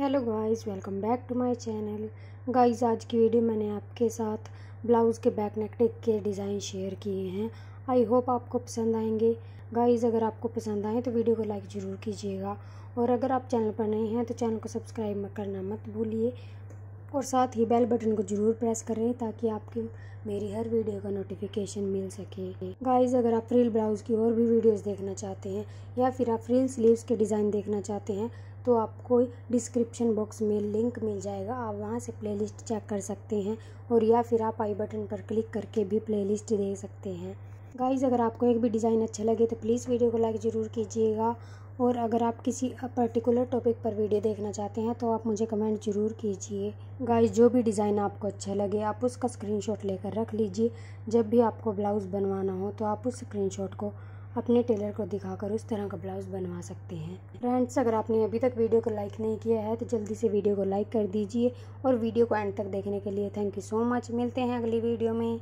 hello guys welcome back to my channel guys आज की video मैंने आपके साथ ब्लाउज़ के बैक नेक टेक के डिज़ाइन शेयर किए हैं आई होप आपको पसंद आएंगे गाइस अगर आपको पसंद आए तो वीडियो को लाइक ज़रूर कीजिएगा और अगर आप चैनल पर नए हैं तो चैनल को सब्सक्राइब करना मत भूलिए और साथ ही बेल बटन को ज़रूर प्रेस करें ताकि आपकी मेरी हर वीडियो का नोटिफिकेशन मिल सके गाइस अगर आप फ्रिल ब्लाउज़ की और भी वीडियोस देखना चाहते हैं या फिर आप फ्रिल स्लीव्स के डिज़ाइन देखना चाहते हैं तो आपको डिस्क्रिप्शन बॉक्स में लिंक मिल जाएगा आप वहाँ से प्लेलिस्ट चेक कर सकते हैं और या फिर आप आई बटन पर क्लिक करके भी प्लेलिस्ट दे सकते हैं गाइज़ अगर आपको एक भी डिज़ाइन अच्छा लगे तो प्लीज़ वीडियो को लाइक ज़रूर कीजिएगा और अगर आप किसी पर्टिकुलर टॉपिक पर वीडियो देखना चाहते हैं तो आप मुझे कमेंट ज़रूर कीजिए गाइस जो भी डिज़ाइन आपको अच्छा लगे आप उसका स्क्रीनशॉट लेकर रख लीजिए जब भी आपको ब्लाउज़ बनवाना हो तो आप उस स्क्रीनशॉट को अपने टेलर को दिखाकर उस तरह का ब्लाउज़ बनवा सकते हैं फ्रेंड्स अगर आपने अभी तक वीडियो को लाइक नहीं किया है तो जल्दी से वीडियो को लाइक कर दीजिए और वीडियो को एंड तक देखने के लिए थैंक यू सो मच मिलते हैं अगली वीडियो में